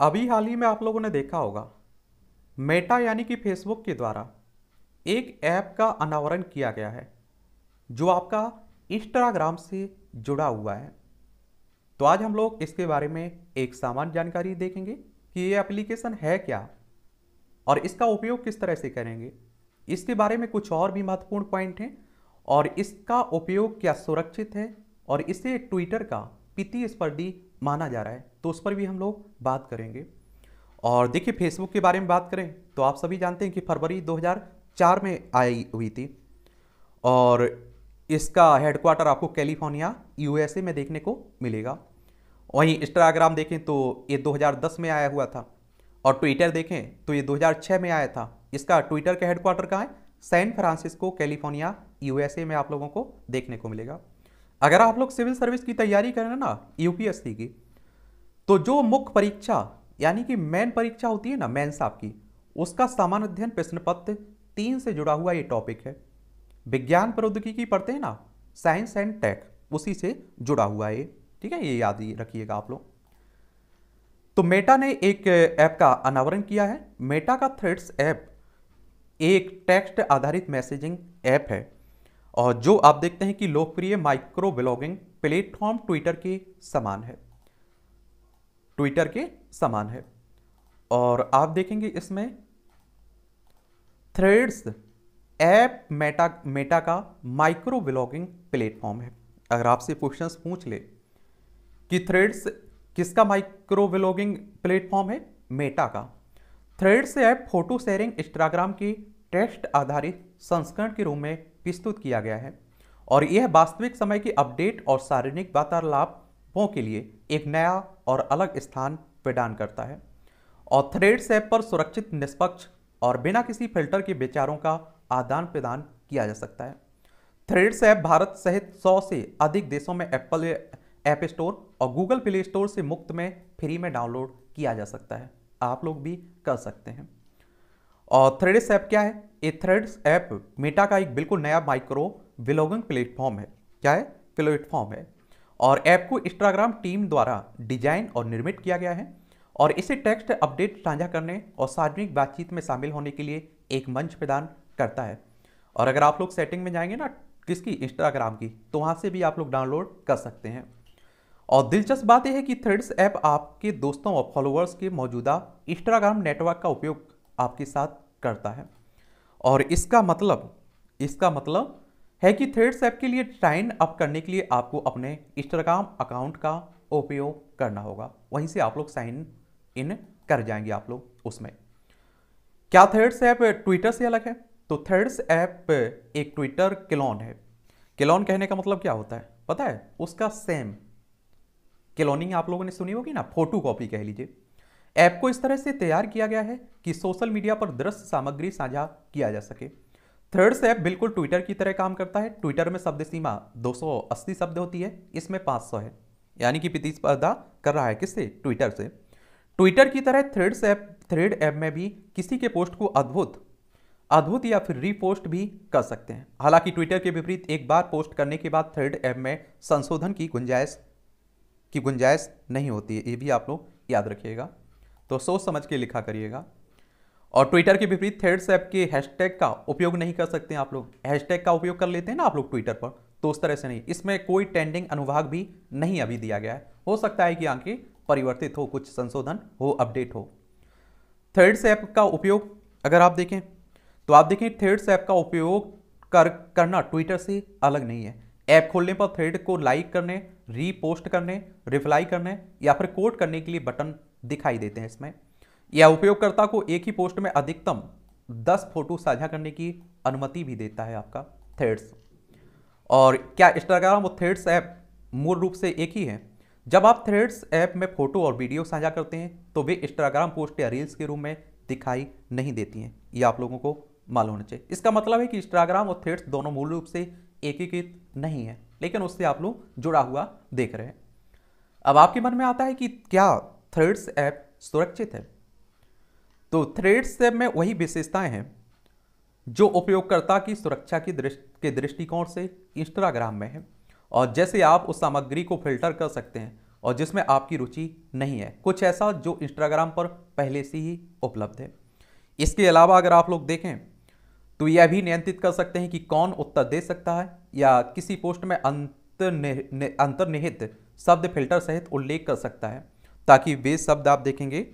अभी हाल ही में आप लोगों ने देखा होगा मेटा यानी कि फेसबुक के द्वारा एक ऐप का अनावरण किया गया है जो आपका इंस्टाग्राम से जुड़ा हुआ है तो आज हम लोग इसके बारे में एक सामान्य जानकारी देखेंगे कि ये एप्लीकेशन है क्या और इसका उपयोग किस तरह से करेंगे इसके बारे में कुछ और भी महत्वपूर्ण पॉइंट हैं और इसका उपयोग क्या सुरक्षित है और इसे ट्विटर का पिति स्पर्धी माना जा रहा है तो उस पर भी हम लोग बात करेंगे और देखिए फेसबुक के बारे में बात करें तो आप सभी जानते हैं कि फरवरी 2004 में आई हुई थी और इसका हेडक्वार्टर आपको कैलिफोर्निया यूएसए में देखने को मिलेगा वहीं इंस्टाग्राम देखें तो ये 2010 में आया हुआ था और ट्विटर देखें तो ये 2006 में आया था इसका ट्विटर का हेडक्वार्टर कहाँ है सैन फ्रांसिस्को कैलिफोर्निया यू में आप लोगों को देखने को मिलेगा अगर आप लोग सिविल सर्विस की तैयारी करें ना यूपीएससी की तो जो मुख्य परीक्षा यानी कि मेन परीक्षा होती है ना मेन्स आपकी उसका सामान्य अध्ययन प्रश्न पत्र तीन से जुड़ा हुआ ये टॉपिक है विज्ञान प्रौद्योगिकी पढ़ते हैं ना साइंस एंड टेक उसी से जुड़ा हुआ ये ठीक है ये याद रखिएगा आप लोग तो मेटा ने एक ऐप का अनावरण किया है मेटा का थ्रेड्स ऐप एक टेक्स्ट आधारित मैसेजिंग ऐप है और जो आप देखते हैं कि लोकप्रिय माइक्रो ब्लॉगिंग प्लेटफॉर्म ट्विटर के समान है ट्विटर के समान है और आप देखेंगे इसमें थ्रेड्स ऐप मेटा मेटा का माइक्रो ब्लॉगिंग प्लेटफॉर्म है अगर आपसे क्वेश्चंस पूछ ले कि थ्रेड्स किसका माइक्रो ब्लॉगिंग प्लेटफॉर्म है मेटा का Threads app photo sharing Instagram की टेस्ट आधारित संस्करण के रूप में प्रस्तुत किया गया है और यह वास्तविक समय की अपडेट और शारीरिक वार्तालाप पों के लिए एक नया और अलग स्थान प्रदान करता है और थ्रेड्स ऐप पर सुरक्षित निष्पक्ष और बिना किसी फिल्टर के विचारों का आदान प्रदान किया जा सकता है थ्रेड्स ऐप भारत सहित 100 से अधिक देशों में एप्पल ऐप स्टोर और गूगल प्ले स्टोर से मुफ्त में फ्री में डाउनलोड किया जा सकता है आप लोग भी कर सकते हैं और थ्रेड्स ऐप क्या है ये थ्रेड्स ऐप मेटा का एक बिल्कुल नया माइक्रो विलोगिंग प्लेटफॉर्म है क्या है प्लेटफॉर्म है और ऐप को इंस्टाग्राम टीम द्वारा डिजाइन और निर्मित किया गया है और इसे टेक्स्ट अपडेट साझा करने और सार्वजनिक बातचीत में शामिल होने के लिए एक मंच प्रदान करता है और अगर आप लोग सेटिंग में जाएंगे ना किसकी इंस्टाग्राम की तो वहाँ से भी आप लोग डाउनलोड कर सकते हैं और दिलचस्प बात यह है कि थ्रेड्स ऐप आपके दोस्तों और फॉलोअर्स के मौजूदा इंस्टाग्राम नेटवर्क का उपयोग आपके साथ करता है और इसका मतलब इसका मतलब है कि थ्रेड्स ऐप के लिए साइन अप करने के लिए आपको अपने इंस्टाग्राम अकाउंट का उपयोग करना होगा वहीं से आप लोग साइन इन कर जाएंगे आप लोग उसमें क्या थ्रेड्स ऐप ट्विटर से अलग है तो थ्रेड्स ऐप एक ट्विटर क्लोन है क्लोन कहने का मतलब क्या होता है पता है उसका सेम क्लोनिंग आप लोगों ने सुनी होगी ना फोटो कॉपी कह लीजिए ऐप को इस तरह से तैयार किया गया है कि सोशल मीडिया पर दृश्य सामग्री साझा किया जा सके थर्ड स्टेप बिल्कुल ट्विटर की तरह काम करता है ट्विटर में शब्द सीमा 280 शब्द होती है इसमें 500 है यानी कि प्रतिस्पर्धा कर रहा है किससे ट्विटर से ट्विटर की तरह थ्रेड ऐप थ्रेड ऐप में भी किसी के पोस्ट को अद्भुत अद्भुत या फिर रीपोस्ट भी कर सकते हैं हालांकि ट्विटर के विपरीत एक बार पोस्ट करने के बाद थ्रेड ऐप में संशोधन की गुंजाइश की गुंजाइश नहीं होती है ये भी आप लोग याद रखिएगा तो सोच समझ के लिखा करिएगा और ट्विटर के विपरीत थ्रेड्स ऐप के हैशटैग का उपयोग नहीं कर सकते हैं आप लोग हैशटैग का उपयोग कर लेते हैं ना आप लोग ट्विटर पर तो उस तरह से नहीं इसमें कोई ट्रेंडिंग अनुभाग भी नहीं अभी दिया गया है हो सकता है कि आंके परिवर्तित हो कुछ संशोधन हो अपडेट हो थ्रेड्स ऐप का उपयोग अगर आप देखें तो आप देखें थ्रेड्स ऐप का उपयोग कर करना ट्विटर से अलग नहीं है ऐप खोलने पर थ्रेड को लाइक करने रीपोस्ट करने रिप्लाई करने या फिर कोट करने के लिए बटन दिखाई देते हैं इसमें यह उपयोगकर्ता को एक ही पोस्ट में अधिकतम 10 फोटो साझा करने की अनुमति भी देता है आपका थ्रेड्स और क्या इंस्टाग्राम और थ्रेड्स ऐप मूल रूप से एक ही है जब आप थ्रेड्स ऐप में फोटो और वीडियो साझा करते हैं तो वे इंस्टाग्राम पोस्ट या रील्स के रूप में दिखाई नहीं देती हैं ये आप लोगों को मालूम होना चाहिए इसका मतलब है कि इंस्टाग्राम और थ्रेड्स दोनों मूल रूप से एकीकृत नहीं है लेकिन उससे आप लोग जुड़ा हुआ देख रहे हैं अब आपके मन में आता है कि क्या थ्रेड्स ऐप सुरक्षित है तो थ्रेड से में वही विशेषताएं हैं जो उपयोगकर्ता की सुरक्षा की दृष्टि के दृष्टिकोण से इंस्टाग्राम में है और जैसे आप उस सामग्री को फिल्टर कर सकते हैं और जिसमें आपकी रुचि नहीं है कुछ ऐसा जो इंस्टाग्राम पर पहले से ही उपलब्ध है इसके अलावा अगर आप लोग देखें तो यह भी नियंत्रित कर सकते हैं कि कौन उत्तर दे सकता है या किसी पोस्ट में अंतर्निहित शब्द फिल्टर सहित उल्लेख कर सकता है ताकि वे शब्द आप देखेंगे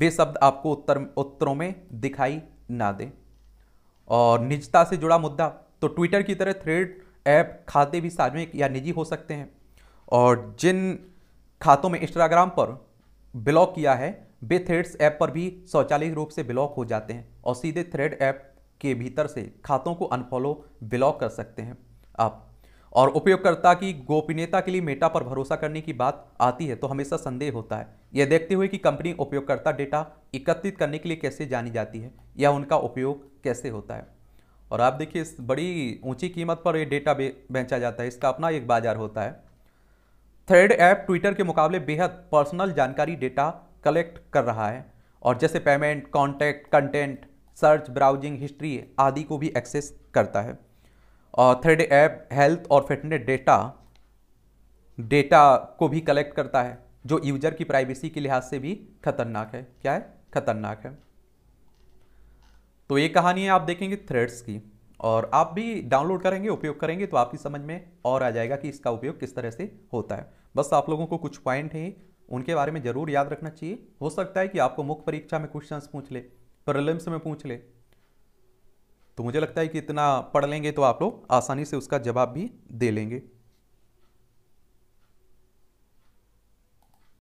वे शब्द आपको उत्तर उत्तरों में दिखाई ना दें और निजता से जुड़ा मुद्दा तो ट्विटर की तरह थ्रेड ऐप खाते भी सार्वजनिक या निजी हो सकते हैं और जिन खातों में इंस्टाग्राम पर ब्लॉक किया है वे थ्रेड्स ऐप पर भी स्वचालित रूप से ब्लॉक हो जाते हैं और सीधे थ्रेड ऐप के भीतर से खातों को अनफॉलो ब्लॉक कर सकते हैं आप और उपयोगकर्ता की गोपनीयता के लिए मेटा पर भरोसा करने की बात आती है तो हमेशा संदेह होता है यह देखते हुए कि कंपनी उपयोगकर्ता डेटा एकत्रित करने के लिए कैसे जानी जाती है या उनका उपयोग कैसे होता है और आप देखिए इस बड़ी ऊंची कीमत पर यह डेटा बेचा जाता है इसका अपना एक बाजार होता है थ्रेड ऐप ट्विटर के मुकाबले बेहद पर्सनल जानकारी डेटा कलेक्ट कर रहा है और जैसे payment contact content search browsing history आदि को भी एक्सेस करता है थर्ड ऐप हेल्थ और फिटनेस डेटा डेटा को भी कलेक्ट करता है जो यूजर की प्राइवेसी के लिहाज से भी खतरनाक है क्या है खतरनाक है तो ये कहानी है आप देखेंगे थ्रेड्स की और आप भी डाउनलोड करेंगे उपयोग करेंगे तो आपकी समझ में और आ जाएगा कि इसका उपयोग किस तरह से होता है बस आप लोगों को कुछ पॉइंट हैं उनके बारे में ज़रूर याद रखना चाहिए हो सकता है कि आपको मुख्य परीक्षा में क्वेश्चंस पूछ ले प्रलिम्स में पूछ ले तो मुझे लगता है कि इतना पढ़ लेंगे तो आप लोग आसानी से उसका जवाब भी दे लेंगे